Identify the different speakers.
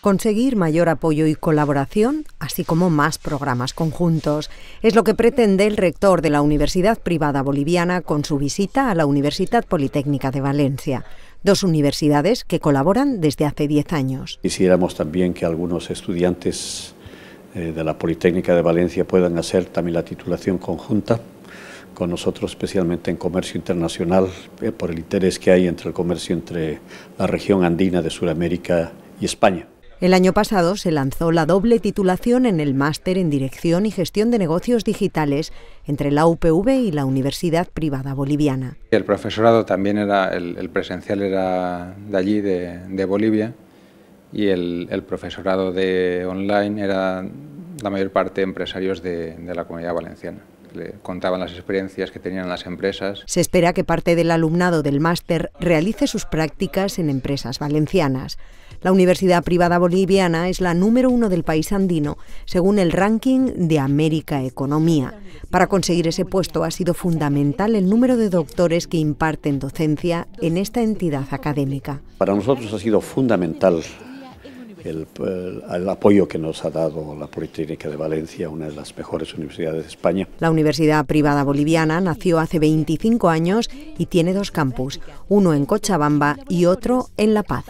Speaker 1: Conseguir mayor apoyo y colaboración, así como más programas conjuntos, es lo que pretende el rector de la Universidad Privada Boliviana con su visita a la Universidad Politécnica de Valencia dos universidades que colaboran desde hace 10 años.
Speaker 2: Quisiéramos también que algunos estudiantes eh, de la Politécnica de Valencia puedan hacer también la titulación conjunta con nosotros, especialmente en comercio internacional, eh, por el interés que hay entre el comercio entre la región andina de Sudamérica y España.
Speaker 1: El año pasado se lanzó la doble titulación en el Máster en Dirección y Gestión de Negocios Digitales entre la UPV y la Universidad Privada Boliviana.
Speaker 3: El profesorado también era, el, presencial era de allí, de, Bolivia, y el, profesorado de online era la mayor parte empresarios de la comunidad valenciana le contaban las experiencias que tenían las empresas.
Speaker 1: Se espera que parte del alumnado del máster realice sus prácticas en empresas valencianas. La Universidad Privada Boliviana es la número uno del país andino, según el ranking de América Economía. Para conseguir ese puesto ha sido fundamental el número de doctores que imparten docencia en esta entidad académica.
Speaker 2: Para nosotros ha sido fundamental eh, el, apoyo que nos ha dado la Politécnica de Valencia, una de las mejores universidades de España.
Speaker 1: La Universidad Privada Boliviana nació hace 25 años y tiene dos campus, uno en Cochabamba y otro en La Paz.